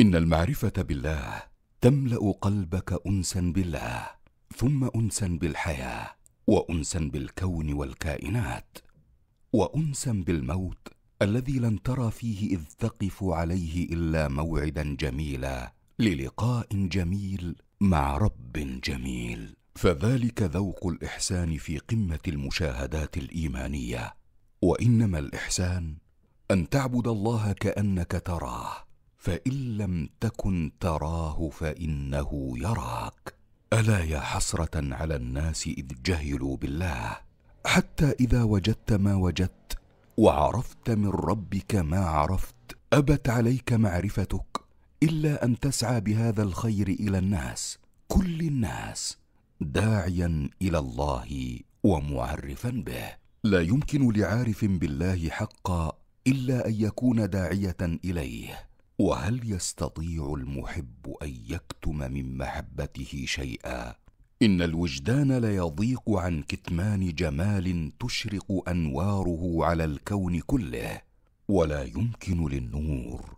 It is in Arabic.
ان المعرفه بالله تملا قلبك انسا بالله ثم انسا بالحياه وانسا بالكون والكائنات وانسا بالموت الذي لن ترى فيه اذ تقف عليه الا موعدا جميلا للقاء جميل مع رب جميل فذلك ذوق الاحسان في قمه المشاهدات الايمانيه وانما الاحسان ان تعبد الله كانك تراه فان لم تكن تراه فانه يراك الا يا حسره على الناس اذ جهلوا بالله حتى اذا وجدت ما وجدت وعرفت من ربك ما عرفت ابت عليك معرفتك الا ان تسعى بهذا الخير الى الناس كل الناس داعيا الى الله ومعرفا به لا يمكن لعارف بالله حقا الا ان يكون داعيه اليه وهل يستطيع المحب ان يكتم من محبته شيئا ان الوجدان ليضيق عن كتمان جمال تشرق انواره على الكون كله ولا يمكن للنور